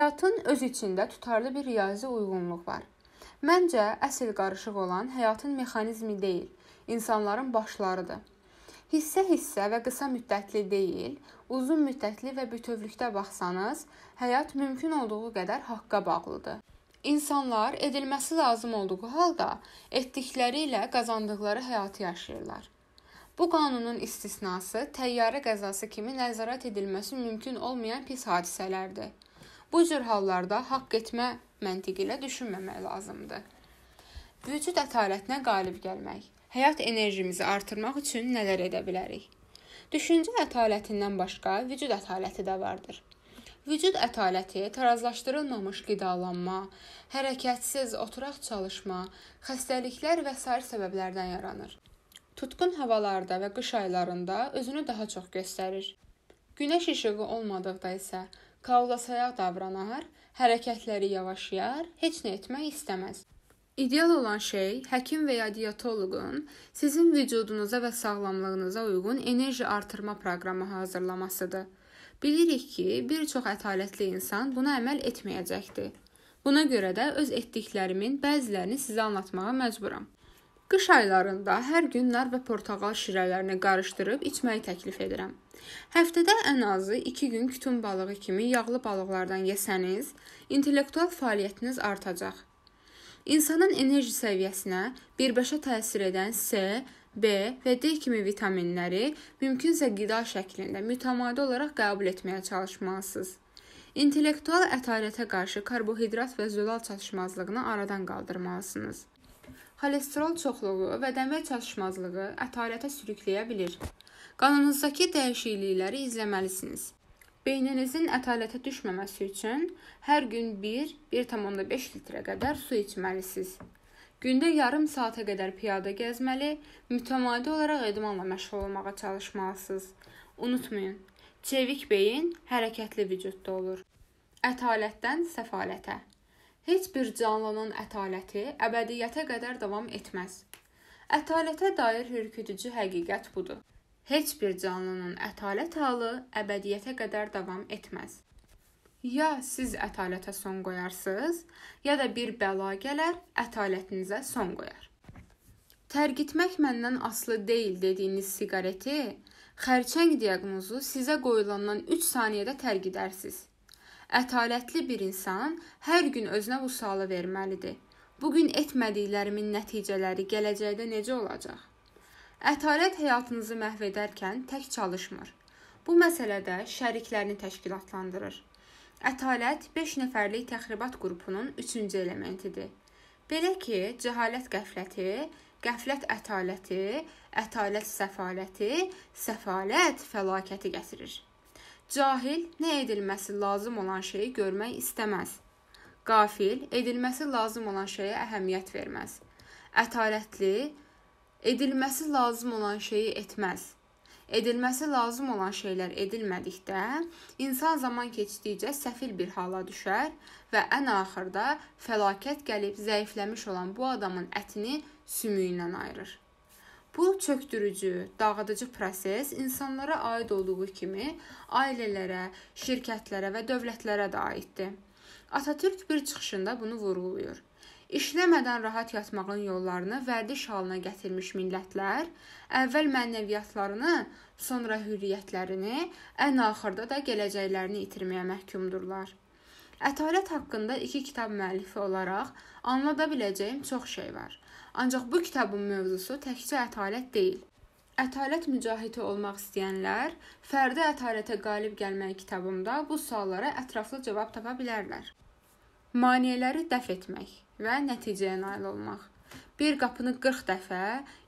Həyatın öz içində tutarlı bir riyazi uyğunluq var. Məncə, əsl qarışıq olan həyatın mexanizmi deyil, insanların başlarıdır. Hissə-hissə və qısa müddətli deyil, uzun müddətli və bütövlükdə baxsanız, həyat mümkün olduğu qədər haqqa bağlıdır. İnsanlar edilməsi lazım olduğu halda etdikləri ilə qazandıqları həyatı yaşayırlar. Bu qanunun istisnası təyyarə qəzası kimi nəzarət edilməsi mümkün olmayan pis hadisələrdir. Bu cür hallarda haqq etmə məntiqi ilə düşünməmək lazımdır. Vücud ətalətinə qalib gəlmək, həyat enerjimizi artırmaq üçün nələr edə bilərik? Düşüncə ətalətindən başqa vücud ətaləti də vardır. Vücud ətaləti tarazlaşdırılmamış qidalanma, hərəkətsiz oturaq çalışma, xəstəliklər və sair səbəblərdən yaranır. Tutqun havalarda və qış aylarında özünü daha çox göstərir. Günəş işığı olmadıqda isə kauzasayaq davranar, hərəkətləri yavaşlayar, heç nə etmək istəməz. İdeal olan şey həkim və ya dietoloqun sizin vücudunuza və sağlamlığınıza uyğun enerji artırma proqramı hazırlamasıdır. Bilirik ki, bir çox ətalətli insan buna əməl etməyəcəkdir. Buna görə də öz etdiklərimin bəzilərini sizə anlatmağa məcburam. Qış aylarında hər gün nar və portağal şirələrini qarışdırıb içməyi təklif edirəm. Həftədə ən azı 2 gün kütün balığı kimi yağlı balıqlardan yesəniz, intellektual fəaliyyətiniz artacaq. İnsanın enerji səviyyəsinə birbaşa təsir edən C, B və D kimi vitaminləri mümkünsə qida şəklində mütəmadi olaraq qəbul etməyə çalışmalısınız. İntellektual ətarətə qarşı karbohidrat və zülal çatışmazlığını aradan qaldırmalısınız. Xolesterol çoxluğu və dəmir çatışmazlığı ətarətə sürükləyə bilir. Qanununuzdakı dəyişiklikləri izləməlisiniz. Beyninizin ətalətə düşməməsi üçün hər gün 1-1.5 litrə qədər su içməlisiniz. Gündə yarım saata qədər piyada gəzməli, mütəmadi olaraq idmanla məşğul olmağa çalışmalısınız. Unutmayın, çevik beyin hərəkətli vücudda olur. Ətalətdən səfalətə Heç bir canlının ətaləti əbədiyyətə qədər davam etməz. Ətalətə dair hürküdücü həqiqət budur. Heç bir canlının ətalət halı əbədiyyətə qədər davam etməz. Ya siz ətalətə son qoyarsınız, ya da bir bəla gələr, ətalətinizə son qoyar. Tərgitmək məndən aslı deyil dediyiniz siqareti xərçəng diaqnozu sizə qoyulandan 3 saniyədə tərgidərsiz. Ətalətli bir insan hər gün özünə bu sualı verməlidir. Bu gün etmədiklərimin nəticələri gələcəkdə necə olacaq? Ətalət həyatınızı məhv edərkən tək çalışmır. Bu məsələdə şəriklərini təşkilatlandırır. Ətalət 5 nəfərlik təxribat qrupunun 3-cü elementidir. Belə ki, cəhalət qəfləti, qəflət ətaləti, ətalət səfaləti, səfalət fəlakəti gətirir. Cahil nə edilməsi lazım olan şeyi görmək istəməz. Qafil edilməsi lazım olan şeyə əhəmiyyət verməz. Ətalətli edilməsi lazım olan şeyi etməz edilməsi lazım olan şeylər edilmədikdə insan zaman keçdikcə səfil bir hala düşər və ən axırda fəlakət gəlib zəifləmiş olan bu adamın ətini sümüyündən ayırır. Bu çökdürücü, dağıdıcı proses insanlara aid olduğu kimi ailələrə, şirkətlərə və dövlətlərə də aiddir. Atatürk bir çıxışında bunu vurğulayır. İşləmədən rahat yatmağın yollarını vərdiş halına gətirmiş millətlər əvvəl mənəviyyatlarını, sonra hürriyyətlərini, ən axırda da gələcəklərini itirməyə məhkumdurlar. Ətalət haqqında iki kitab müəllifi olaraq anlada biləcəyim çox şey var. Ancaq bu kitabın mövzusu təkcə ətalət deyil. Ətalət mücahidi olmaq istəyənlər fərdi ətalətə qalib gəlmək kitabımda bu suallara ətraflı cavab tapa bilərlər. Maneələri dəf etmək və nəticəyə nail olmaq. Bir qapını 40 dəfə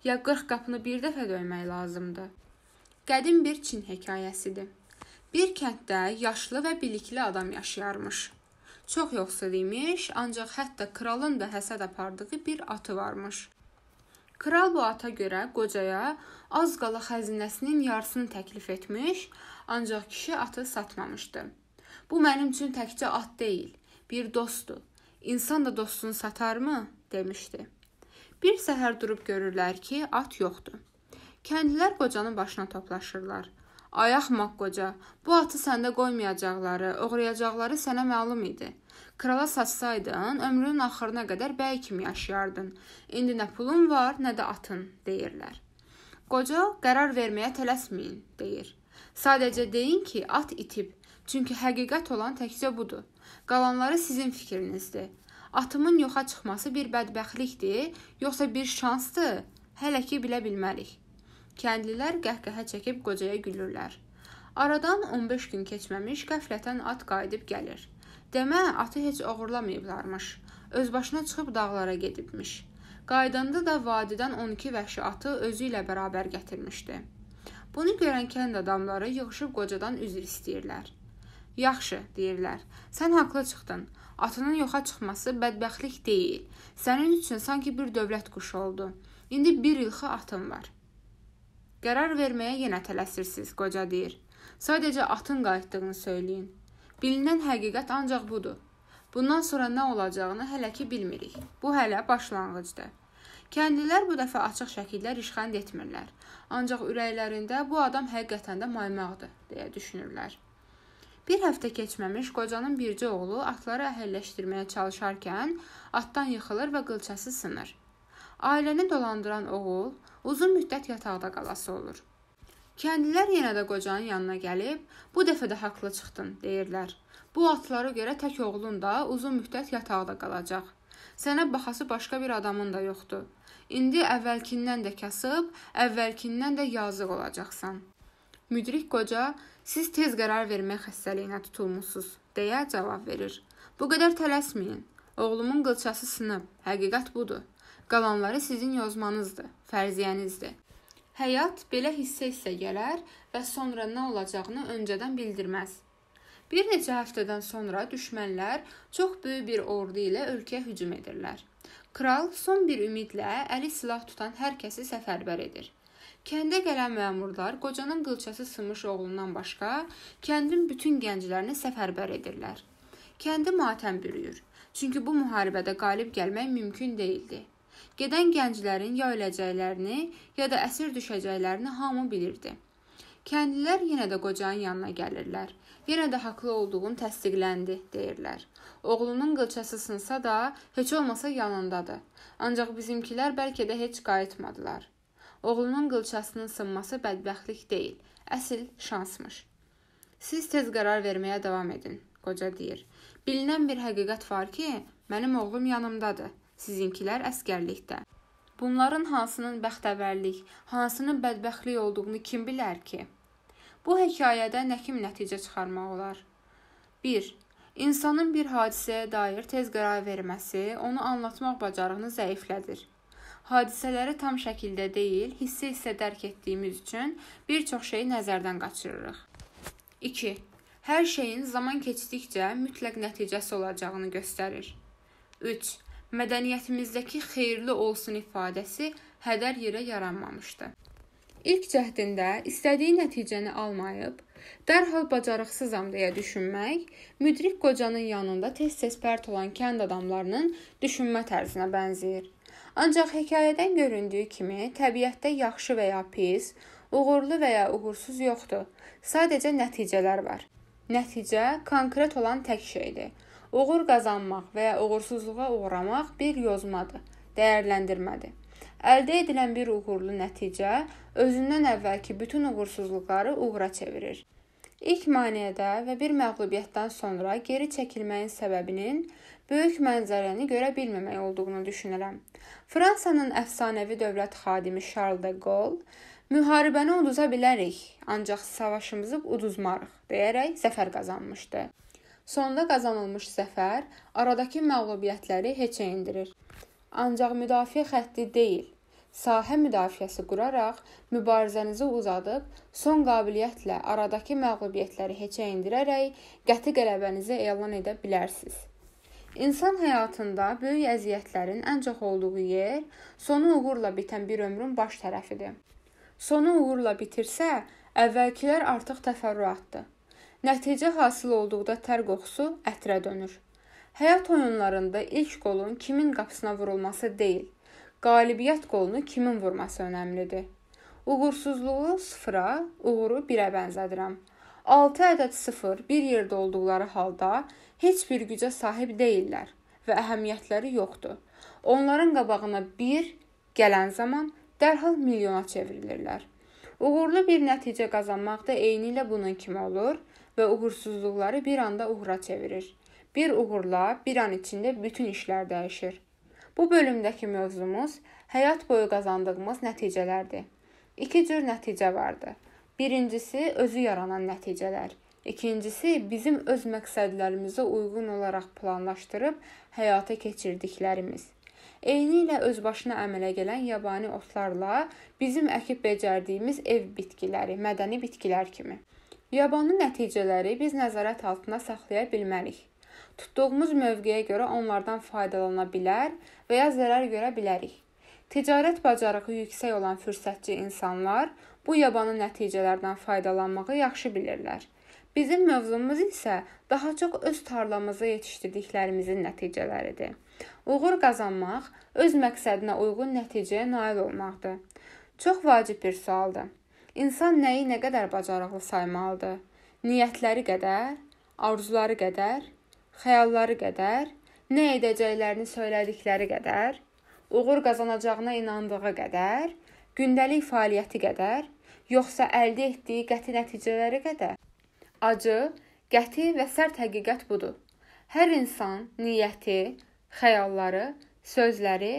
ya 40 qapını bir dəfə döymək lazımdır. Qədim bir Çin hekayəsidir. Bir kənddə yaşlı və bilikli adam yaşayarmış. Çox yoxsul imiş, ancaq hətta kralın da həsəd apardığı bir atı varmış. Kral bu ata görə qocaya az qala xəzinəsinin yarısını təklif etmiş, ancaq kişi atı satmamışdı. Bu mənim üçün təkcə at deyil, bir dostdur. İnsan da dostunu satarmı? demişdi. Bir səhər durub görürlər ki, at yoxdur. Kəndlilər qocanın başına toplaşırlar. Ay axmaq qoca, bu atı səndə qoymayacaqları, oğrayacaqları sənə məlum idi. Krala satsaydın, ömrünün axırına qədər bəy kimi yaşayardın. İndi nə pulun var, nə də atın, deyirlər. Qoca qərar verməyə tələsməyin, deyir. Sadəcə deyin ki, at itib. Çünki həqiqət olan təkcə budur. Qalanları sizin fikrinizdir. Atımın yoxa çıxması bir bədbəxtlikdir, yoxsa bir şansdır? Hələ ki bilə bilmərik. Kəndlilər qəhqəhə çəkib qocaya gülürlər. Aradan 15 gün keçməmiş qəflətən at qayıdıb gəlir. Demə, atı heç oğurlamayıblarmış. Öz başına çıxıb dağlara gedibmiş. Qaydanda da vadidən 12 vəhşi atı özü ilə bərabər gətirmişdi. Bunu görən kənd adamları yığılıb qocadan üzr istəyirlər. Yaxşı, deyirlər. Sən haqlı çıxdın. Atının yoxa çıxması bədbəxtlik deyil. Sənin üçün sanki bir dövlət quşu oldu. İndi 1 ilxı atın var. Qərar verməyə yenə tələsirsiniz, qoca deyir. Sadəcə atın qayıtdığını söyləyin. Bilinən həqiqət ancaq budur. Bundan sonra nə olacağını hələ ki bilmirik. Bu hələ başlanğıcdır. Kəndlilər bu dəfə açıq şəkildə rişxənd etmirlər. Ancaq ürəklərində bu adam həqiqətən də maymaqdır deyə düşünürlər. Bir həftə keçməmiş qocanın bircə oğlu atları əhəlləşdirməyə çalışarkən atdan yıxılır və qılçası sınır. Ailəni dolandıran oğul uzun müddət yataqda qalası olur. Kəndlilər yenə də qocanın yanına gəlib, "Bu dəfə də haqlı çıxdın" deyirlər. Bu atlara görə tək oğlun da uzun müddət yataqda qalacaq. Sənə baxası başqa bir adamın da yoxdur. İndi əvvəlkindən də kasıb, əvvəlkindən də yazıq olacaqsan. Müdrik qoca, siz tez qərar vermə xəstəliyinə tutulmusunuz, deyə cavab verir. Bu qədər tələsməyin. Oğlumun qılçası sınıb. Həqiqət budur. Qalanları sizin yozmanızdır, fərziyyənizdir. Həyat belə hissə-hissə gələr və sonra nə olacağını öncədən bildirməz. Bir neçə həftədən sonra düşmənlər çox böyük bir ordu ilə ölkəyə hücum edirlər. Kral son bir ümidlə əli silah tutan hər kəsi səfərbər edir. Kəndə gələn məmurlar qocanın qılçası sınmış oğlundan başqa kəndin bütün gənclərini səfərbər edirlər. Kəndi matəm bürüyür. Çünki bu müharibədə qalib gəlmək mümkün değildi. Gedən gənclərin ya öləcəklərini, ya da əsir düşəcəklərini hamı bilirdi. Kəndlilər yenə də qocanın yanına gəlirlər. Yenə də haqlı olduğun təsdiqləndi, deyirlər. Oğlunun qılçası sınsa da, heç olmasa yanındadır. Ancaq bizimkilər bəlkə də heç qayıtmadılar. Oğlunun qılçasının sınması bədbəxtlik deyil, əsl şansmış. Siz tez qərar verməyə davam edin, qoca deyir. Bilinən bir həqiqət var ki, mənim oğlum yanımdadır sizinkilər əskərlikdə. Bunların hansının bəxtəvərlik, hansının bədbəxtlik olduğunu kim bilər ki? Bu hekayədə nə kimi nəticə çıxarmaq olar? 1. İnsanın bir hadisəyə dair tez qərar verməsi onu anlatmaq bacarığını zəiflədir. Hadisələri tam şəkildə deyil, hissə-hissə dərk etdiyimiz üçün bir çox şeyi nəzərdən qaçırırıq. 2. Hər şeyin zaman keçdikcə mütləq nəticəsi olacağını göstərir. 3 mədəniyyətimizdəki xeyirli olsun ifadəsi hədər yerə yaranmamışdı. İlk cəhdində istədiyi nəticəni almayıb, dərhal bacarıqsızam deyə düşünmək, müdrik qocanın yanında tez-tez pərt olan kənd adamlarının düşünmə tərzinə bənzəyir. Ancaq hekayədən göründüyü kimi, təbiətdə yaxşı və ya pis, uğurlu və ya uğursuz yoxdur. Sadəcə nəticələr var. Nəticə konkret olan tək şeydir Uğur qazanmaq və ya uğursuzluğa uğramaq bir yozmadır, dəyərləndirmədir. Əldə edilən bir uğurlu nəticə özündən əvvəlki bütün uğursuzluqları uğura çevirir. İlk maneədə və bir məğlubiyyətdən sonra geri çəkilməyin səbəbinin böyük mənzərəni görə bilməmək olduğunu düşünürəm. Fransanın əfsanəvi dövlət xadimi Charles de Gaulle müharibəni uduza bilərik, ancaq savaşımızı uduzmarıq deyərək zəfər qazanmışdı. Sonda qazanılmış zəfər aradakı məğlubiyyətləri heçə endirir. Ancaq müdafiə xətti deyil, sahə müdafiəsi quraraq mübarizənizi uzadıb, son qabiliyyətlə aradakı məğlubiyyətləri heçə endirərək qəti qələbənizi elan edə bilərsiniz. İnsan həyatında böyük əziyyətlərin ən çox olduğu yer sonu uğurla bitən bir ömrün baş tərəfidir. Sonu uğurla bitirsə, əvvəlkilər artıq təfərrüatdır. Nəticə hasil olduqda tər qoxusu ətrə dönür. Həyat oyunlarında ilk qolun kimin qapısına vurulması deyil, qalibiyyət qolunu kimin vurması önəmlidir. Uğursuzluğu 0-a, uğuru 1-ə bənzədirəm. 6 ədəd 0 bir yerdə olduqları halda heç bir gücə sahib deyillər və əhəmiyyətləri yoxdur. Onların qabağına 1 gələn zaman dərhal milyona çevrilirlər. Uğurlu bir nəticə qazanmaq da eyni ilə bunun kimi olur və uğursuzluqları bir anda uğura çevirir. Bir uğurla bir an içində bütün işlər dəyişir. Bu bölümdəki mövzumuz həyat boyu qazandığımız nəticələrdir. İki cür nəticə vardı. Birincisi özü yaranan nəticələr. İkincisi bizim öz məqsədlərimizə uyğun olaraq planlaşdırıb həyata keçirdiklərimiz. Eyni ilə öz başına əmələ gələn yabani otlarla bizim əkib becərdiyimiz ev bitkiləri, mədəni bitkilər kimi. Biyabanlı nəticələri biz nəzarət altında saxlaya bilmərik. Tutduğumuz mövqeyə görə onlardan faydalana bilər və ya zərər görə bilərik. Ticarət bacarığı yüksək olan fürsətçi insanlar bu yabanı nəticələrdən faydalanmağı yaxşı bilirlər. Bizim mövzumuz isə daha çox öz tarlamızda yetişdirdiklərimizin nəticələridir. Uğur qazanmaq öz məqsədinə uyğun nəticəyə nail olmaqdır. Çox vacib bir sualdır. İnsan nəyi nə qədər bacarıqlı saymalıdır? Niyyətləri qədər, arzuları qədər, xəyalları qədər, nə edəcəklərini söylədikləri qədər, uğur qazanacağına inandığı qədər, gündəlik fəaliyyəti qədər, yoxsa əldə etdiyi qəti nəticələri qədər? Acı, qəti və sərt həqiqət budur. Hər insan niyyəti, xəyalları, sözləri,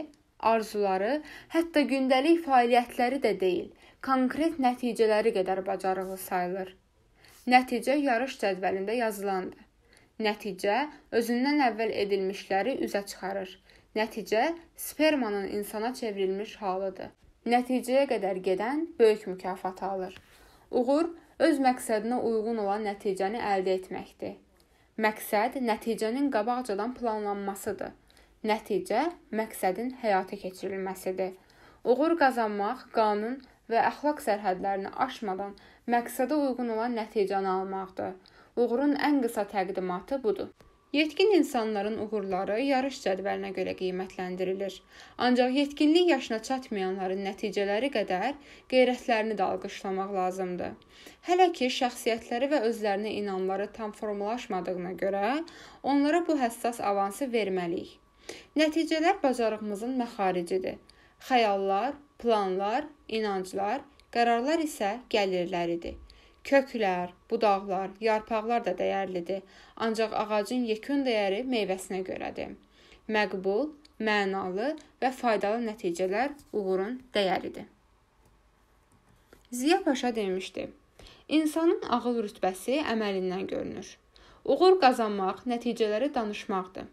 arzuları, hətta gündəlik fəaliyyətləri də deyil, konkret nəticələri qədər bacarıqlı sayılır. Nəticə yarış cədvəlində yazılandır. Nəticə özündən əvvəl edilmişləri üzə çıxarır. Nəticə spermanın insana çevrilmiş halıdır. Nəticəyə qədər gedən böyük mükafat alır. Uğur öz məqsədinə uyğun olan nəticəni əldə etməkdir. Məqsəd nəticənin qabaqcadan planlanmasıdır. Nəticə məqsədin həyata keçirilməsidir. Uğur qazanmaq qanun və əxlaq sərhədlərini aşmadan məqsədə uyğun olan nəticəni almaqdır. Uğurun ən qısa təqdimatı budur. Yetkin insanların uğurları yarış cədvəlinə görə qiymətləndirilir. Ancaq yetkinlik yaşına çatmayanların nəticələri qədər qeyrətlərini də alqışlamaq lazımdır. Hələ ki şəxsiyyətləri və özlərinə inamları tam formalaşmadığına görə onlara bu həssas avansı verməliyik. Nəticələr bacarığımızın məxaricidir. Xəyallar, Planlar, inanclar, qərarlar isə gəlirləridir. Köklər, budaqlar, yarpaqlar da dəyərlidir, ancaq ağacın yekun dəyəri meyvəsinə görədir. Məqbul, mənalı və faydalı nəticələr uğurun dəyəridir. Ziya Paşa demişdi: İnsanın ağıl rütbəsi əməlindən görünür. Uğur qazanmaq nəticələri danışmaqdır.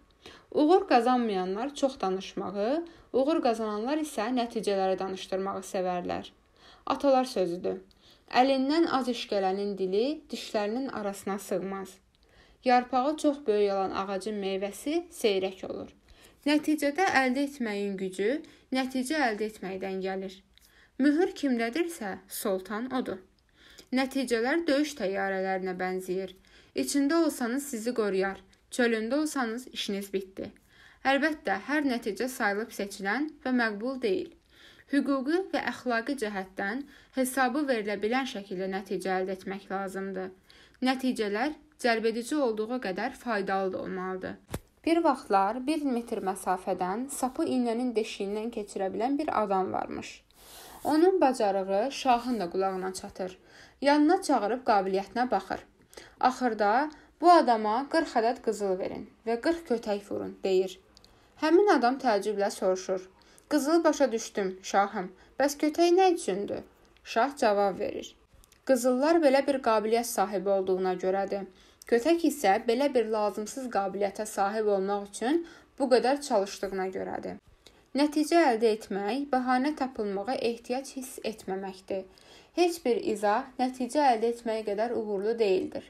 Uğur qazanmayanlar çox danışmağı, Uğur qazananlar isə nəticələri danışdırmağı sevərlər. Atalar sözüdür. Əlindən az iş gələnin dili dişlərinin arasına sığmaz. Yarpağı çox böyük olan ağacın meyvəsi seyrək olur. Nəticədə əldə etməyin gücü nəticə əldə etməkdən gəlir. Möhür kimdədirsə, sultan odur. Nəticələr döyüş təyyarələrinə bənzəyir. İçində olsanız sizi qoruyar, çölündə olsanız işiniz bitdi. Əlbəttə, hər nəticə sayılıb seçilən və məqbul deyil. Hüquqi və əxlaqi cəhətdən hesabı verilə bilən şəkildə nəticə əldə etmək lazımdır. Nəticələr cəlbedici olduğu qədər faydalı da olmalıdır. Bir vaxtlar 1 metr məsafədən sapı iynənin deşiyindən keçirə bilən bir adam varmış. Onun bacarığı şahın da qulağına çatır. Yanına çağırıb qabiliyyətinə baxır. Axırda bu adama 40 ədəd qızıl verin və 40 kötək vurun deyir. Həmin adam təəccüblə soruşur. Qızılı başa düşdüm, şahım. Bəs kötək nə üçündür? Şah cavab verir. Qızıllar belə bir qabiliyyət sahibi olduğuna görədir. Kötək isə belə bir lazımsız qabiliyyətə sahib olmaq üçün bu qədər çalışdığına görədir. Nəticə əldə etmək, bəhanə tapılmağa ehtiyac hiss etməməkdir. Heç bir izah nəticə əldə etmək qədər uğurlu deyildir.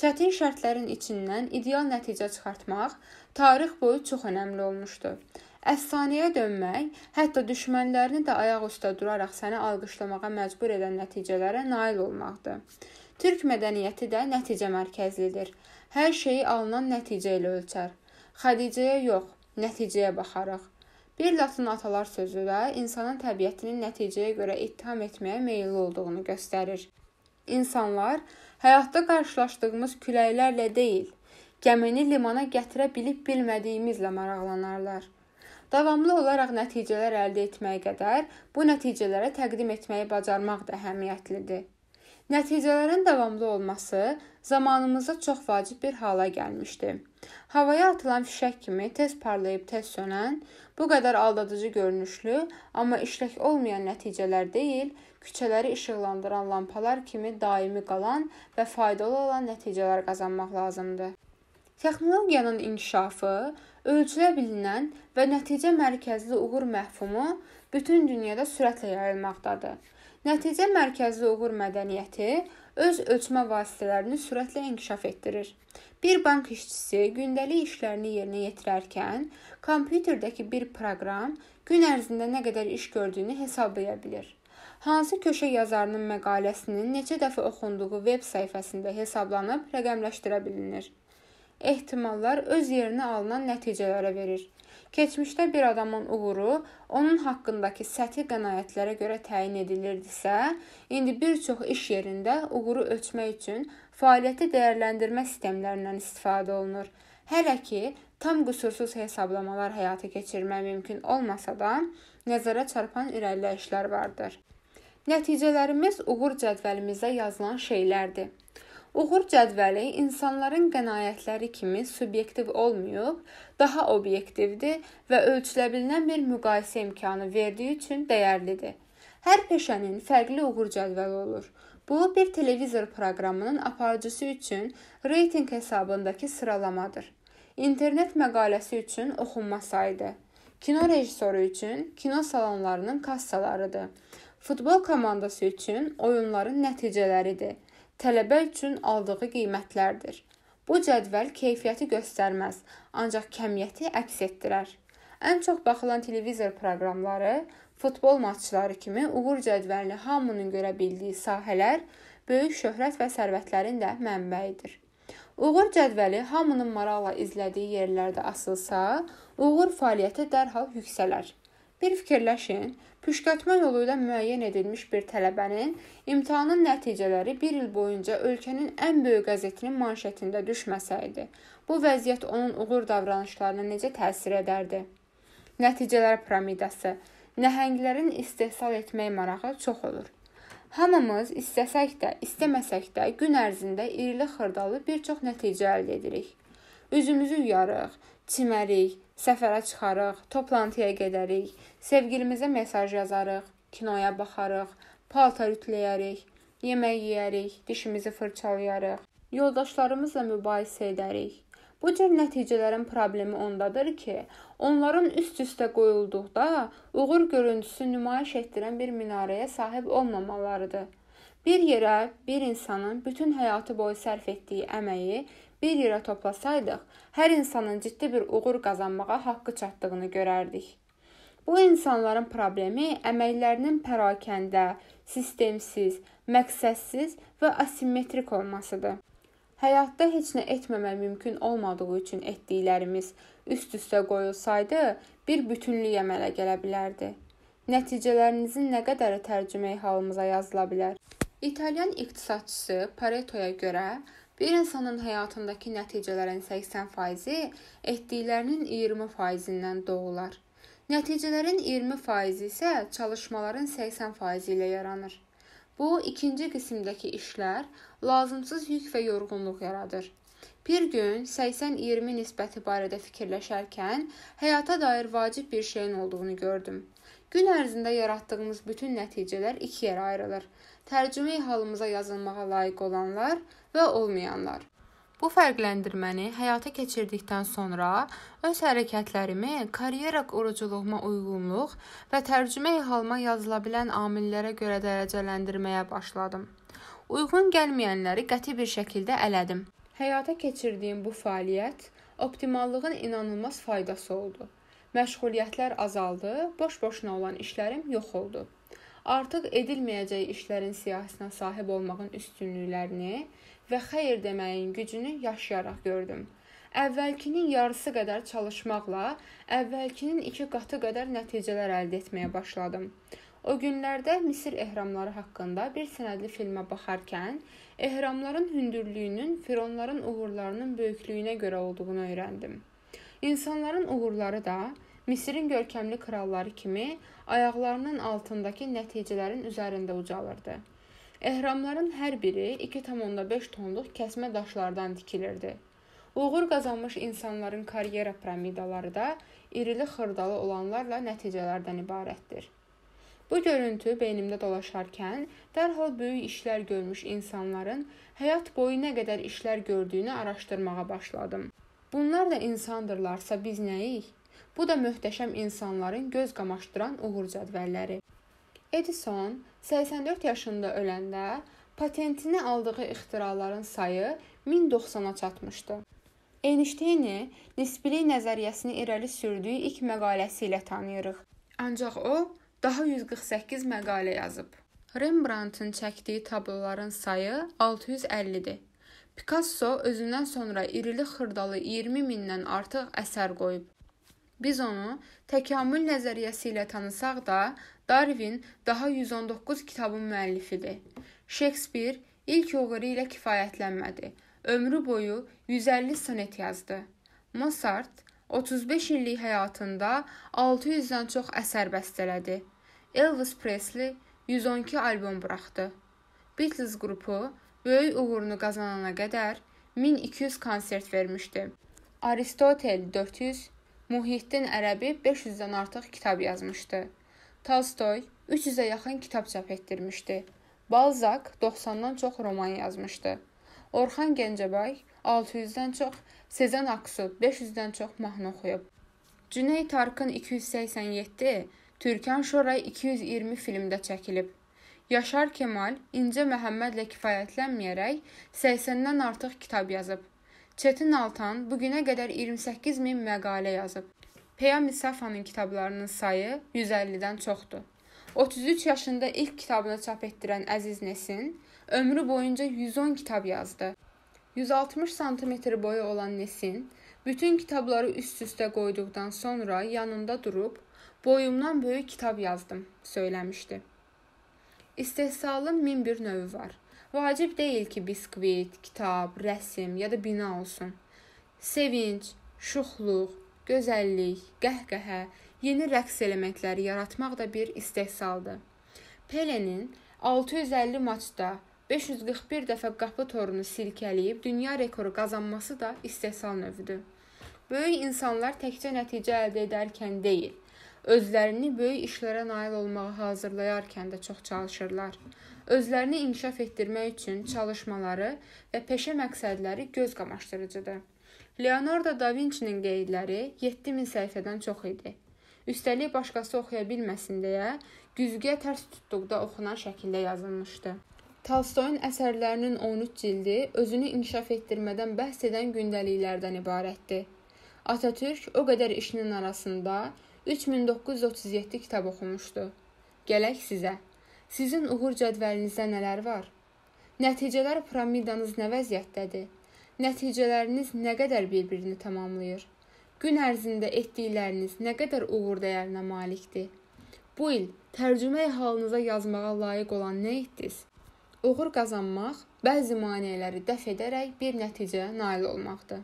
Çətin şərtlərin içindən ideal nəticə çıxartmaq tarix boyu çox önəmli olmuşdu. Əfsanəyə dönmək, hətta düşmənlərini də ayaq üstə duraraq səni alqışlamağa məcbur edən nəticələrə nail olmaqdır. Türk mədəniyyəti də nəticə mərkəzlidir. Hər şeyi alınan nəticə ilə ölçər. Xədicəyə yox, nəticəyə baxarıq. Bir latın atalar sözü də insanın təbiətinin nəticəyə görə ittiham etməyə meylli olduğunu göstərir. İnsanlar həyatda qarşılaşdığımız küləklərlə deyil, gəmini limana gətirə bilib-bilmədiyimizlə maraqlanarlar. Davamlı olaraq nəticələr əldə etməyə qədər bu nəticələrə təqdim etməyi bacarmaq da əhəmiyyətlidir. Nəticələrin davamlı olması zamanımızda çox vacib bir hala gəlmişdi. Havaya atılan fişək kimi tez parlayıb tez sönən, bu qədər aldadıcı görünüşlü, amma işlək olmayan nəticələr deyil, küçələri işıqlandıran lampalar kimi daimi qalan və faydalı olan nəticələr qazanmaq lazımdır. Texnologiyanın inkişafı, ölçülə bilinən və nəticə mərkəzli uğur məfhumu bütün dünyada sürətlə yayılmaqdadır. Nəticə mərkəzli uğur mədəniyyəti öz ölçmə vasitələrini sürətlə inkişaf etdirir. Bir bank işçisi gündəlik işlərini yerinə yetirərkən kompüterdəki bir proqram gün ərzində nə qədər iş gördüyünü hesablaya bilir. Hansı köşə yazarının məqaləsinin neçə dəfə oxunduğu veb sayfasında hesablanıb rəqəmləşdirə bilinir ehtimallar öz yerinə alınan nəticələrə verir. Keçmişdə bir adamın uğuru onun haqqındakı səthi qənaətlərə görə təyin edilirdisə, indi bir çox iş yerində uğuru ölçmək üçün fəaliyyəti dəyərləndirmə sistemlərindən istifadə olunur. Hələ ki, tam qüsursuz hesablamalar həyata keçirmək mümkün olmasa da, nəzərə çarpan irəliləyişlər vardır. Nəticələrimiz uğur cədvəlimizdə yazılan şeylərdir. Uğur cədvəli insanların qənaətləri kimi subyektiv olmayıb, daha obyektivdir və ölçüləbilən bir müqayisə imkanı verdiyi üçün dəyərlidir. Hər peşənin fərqli uğur cədvəli olur. Bu bir televizor proqramının aparıcısı üçün reytinq hesabındakı sıralamadır. İnternet məqaləsi üçün oxunma sayıdır. Kino rejissoru üçün kino salonlarının kassalarıdır. Futbol komandası üçün oyunların nəticələridir tələbə üçün aldığı qiymətlərdir. Bu cədvəl keyfiyyəti göstərməz, ancaq kəmiyyəti əks etdirər. Ən çox baxılan televizor proqramları, futbol maçları kimi uğur cədvəlini hamının görə bildiyi sahələr böyük şöhrət və sərvətlərin də mənbəyidir. Uğur cədvəli hamının maraqla izlədiyi yerlərdə asılsa, uğur fəaliyyəti dərhal yüksələr. Bir fikirləşin, püşkətmə yolu ilə müəyyən edilmiş bir tələbənin imtahanın nəticələri 1 il boyunca ölkənin ən böyük qəzetinin manşetində düşməsəydi, bu vəziyyət onun uğur davranışlarına necə təsir edərdi? Nəticələr piramidası. Nəhənglərin istehsal etmək marağı çox olur. Hamımız istəsək də, istəməsək də gün ərzində irili xırdalı bir çox nəticə əldə edirik. Üzümüzü yarıq, çimərik, Səfərə çıxarıq, toplantıya gedərik, sevgilimizə mesaj yazarıq, kinoya baxarıq, paltar ütüləyərik, yemək yeyərik, dişimizi fırçalayarıq, yoldaşlarımızla mübahisə edərik. Bu cür nəticələrin problemi ondadır ki, onların üst-üstə qoyulduqda uğur görüntüsü nümayiş etdirən bir minarəyə sahib olmamalarıdır. Bir yerə, bir insanın bütün həyatı boyu sərf etdiyi əməyi bir yerə toplasaydıq, hər insanın ciddi bir uğur qazanmağa haqqı çatdığını görərdik. Bu insanların problemi əməklərinin pərakəndə, sistemsiz, məqsədsiz və asimetrik olmasıdır. Həyatda heç nə etməmək mümkün olmadığı üçün etdiklərimiz üst-üstə qoyulsaydı, bir bütünlük əmələ gələ bilərdi. Nəticələrinizin nə qədəri tərcüməyi halımıza yazıla bilər? İtalyan iqtisadçısı Paretoya görə Bir insanın həyatındakı nəticələrin 80%-i etdiklərinin 20%-dən doğular. Nəticələrin 20%-i isə çalışmaların 80%-i ilə yaranır. Bu ikinci qismdəki işlər lazımsız yük və yorğunluq yaradır. Bir gün 80-20 nisbəti barədə fikirləşərkən həyata dair vacib bir şeyin olduğunu gördüm. Gün ərzində yaratdığımız bütün nəticələr iki yerə ayrılır. Tərcümə halımıza yazılmağa layiq olanlar və olmayanlar. Bu fərqləndirməni həyata keçirdikdən sonra öz hərəkətlərimi karyera quruculuğuma uyğunluq və tərcümə halıma yazıla bilən amillərə görə dərəcələndirməyə başladım. Uyğun gəlməyənləri qəti bir şəkildə ələdim. Həyata keçirdiyim bu fəaliyyət optimallığın inanılmaz faydası oldu. Məşğuliyyətlər azaldı, boş-boşuna olan işlərim yox oldu. Artıq edilməyəcək işlərin siyahısına sahib olmağın üstünlüklərini və xeyir deməyin gücünü yaşayaraq gördüm. Əvvəlkinin yarısı qədər çalışmaqla əvvəlkinin 2 qatı qədər nəticələr əldə etməyə başladım. O günlərdə Misir ehramları haqqında bir sənədli filmə baxarkən ehramların hündürlüyünün fironların uğurlarının böyüklüyünə görə olduğunu öyrəndim. İnsanların uğurları da Misirin görkəmli kralları kimi ayaqlarının altındakı nəticələrin üzərində ucalırdı. Ehramların hər biri 2.5 tonluq kəsmə daşlardan tikilirdi. Uğur qazanmış insanların karyera piramidaları da irili xırdalı olanlarla nəticələrdən ibarətdir. Bu görüntü beynimdə dolaşarkən dərhal böyük işlər görmüş insanların həyat boyu nə qədər işlər gördüyünü araşdırmağa başladım. Bunlar da insandırlarsa biz nəyik? Bu da möhtəşəm insanların göz qamaşdıran uğur cədvəlləri. Edison 84 yaşında öləndə patentini aldığı ixtiraların sayı 1090-a çatmışdı. Einsteini nisbilik nəzəriyyəsini irəli sürdüyü ilk məqaləsi ilə tanıyırıq. Ancaq o daha 148 məqalə yazıb. Rembrandtın çəkdiyi tabloların sayı 650-dir. Picasso özündən sonra irili xırdalı 20 mindən artıq əsər qoyub. Biz onu təkamül nəzəriyyəsi ilə tanısaq da, Darwin daha 119 kitabın müəllifidir. Shakespeare ilk oğuru ilə kifayətlənmədi. Ömrü boyu 150 sonet yazdı. Mozart 35 illik həyatında 600-dən çox əsər bəstələdi. Elvis Presley 112 albom buraxdı. Beatles qrupu böyük uğurunu qazanana qədər 1200 konsert vermişdi. Aristotel 400, Muhiddin Ərəbi 500-dən artıq kitab yazmışdı. Tolstoy 300-ə yaxın kitab çap etdirmişdi. Balzak 90-dan çox roman yazmışdı. Orxan Gəncəbay 600-dən çox, Sezen Aksu 500-dən çox mahnı oxuyub. Cüneyt Arkın 287, Türkan Şoray 220 filmdə çəkilib. Yaşar Kemal İncə Məhəmmədlə kifayətlənməyərək 80-dən artıq kitab yazıb. Çetin Altan bu günə qədər 28 min məqalə yazıb. Peyami Safanın kitablarının sayı 150-dən çoxdur. 33 yaşında ilk kitabını çap etdirən Əziz Nesin ömrü boyunca 110 kitab yazdı. 160 sm boyu olan Nesin bütün kitabları üst-üstə qoyduqdan sonra yanında durub Boyumdan böyük kitab yazdım, söyləmişdi. İstehsalın min bir növü var. Vacib deyil ki, biskvit, kitab, rəsm ya da bina olsun. Sevinc, şuxluq, gözəllik, qəhqəhə, yeni rəqs elementləri yaratmaq da bir istehsaldır. Pelenin 650 maçda 541 dəfə qapı torunu silkələyib dünya rekoru qazanması da istehsal növüdür. Böyük insanlar təkcə nəticə əldə edərkən deyil, özlərini böyük işlərə nail olmağa hazırlayarkən də çox çalışırlar. Özlərini inkişaf etdirmək üçün çalışmaları və peşə məqsədləri göz qamaşdırıcıdır. Leonardo da Vinci-nin qeydləri 7000 səhifədən çox idi. Üstəlik başqası oxuya bilməsin deyə güzgüyə tərs tutduqda oxunan şəkildə yazılmışdı. Tolstoyun əsərlərinin 13 cildi özünü inkişaf etdirmədən bəhs edən gündəliklərdən ibarətdir. Atatürk o qədər işinin arasında 3937 kitab oxumuşdu. Gələk sizə. Sizin uğur cədvəlinizdə nələr var? Nəticələr piramidanız nə vəziyyətdədir? Nəticələriniz nə qədər bir-birini tamamlayır? Gün ərzində etdikləriniz nə qədər uğur dəyərinə malikdir? Bu il tərcümə halınıza yazmağa layiq olan nə etdiniz? Uğur qazanmaq bəzi maneələri dəf edərək bir nəticəyə nail olmaqdır.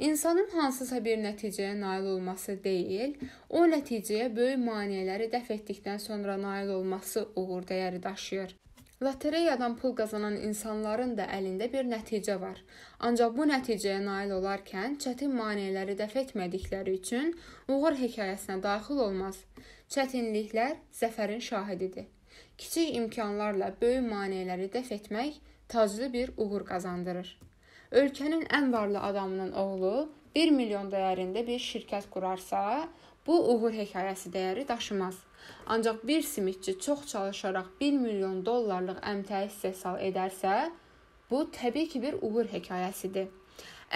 İnsanın hansısa bir nəticəyə nail olması deyil, o nəticəyə böyük maneələri dəf etdikdən sonra nail olması uğur dəyəri daşıyır. Lotereyadan pul qazanan insanların da əlində bir nəticə var. Ancaq bu nəticəyə nail olarkən çətin maneələri dəf etmədikləri üçün uğur hekayəsinə daxil olmaz. Çətinliklər zəfərin şahididir. Kiçik imkanlarla böyük maneələri dəf etmək taclı bir uğur qazandırır ölkənin ən varlı adamının oğlu 1 milyon dəyərində bir şirkət qurarsa, bu uğur hekayəsi dəyəri daşımaz. Ancaq bir simitçi çox çalışaraq 1 milyon dollarlıq əmtəə istehsal edərsə, bu təbii ki, bir uğur hekayəsidir.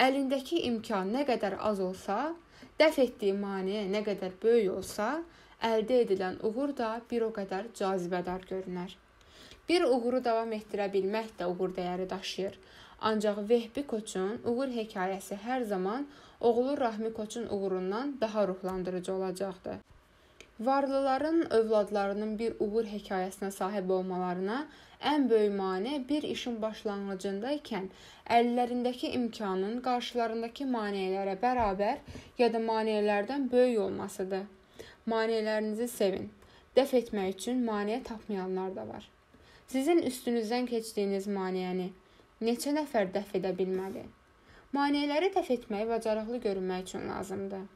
Əlindəki imkan nə qədər az olsa, dəf etdiyi maneə nə qədər böyük olsa, əldə edilən uğur da bir o qədər cazibədar görünər. Bir uğuru davam etdirə bilmək də uğur dəyəri daşıyır. Ancaq Vehbi Koçun uğur hekayəsi hər zaman oğlu Rahmi Koçun uğurundan daha ruhlandırıcı olacaqdır. Varlıların övladlarının bir uğur hekayəsinə sahib olmalarına ən böyük mane bir işin başlanğıcında ikən əllərindəki imkanın qarşılarındakı maneələrə bərabər ya da maneələrdən böyük olmasıdır. Maneələrinizi sevin. Dəf etmək üçün maneə tapmayanlar da var. Sizin üstünüzdən keçdiyiniz maneəni neçə nəfər dəf edə bilməli? Maneələri dəf etməyi bacarıqlı görünmək üçün lazımdır.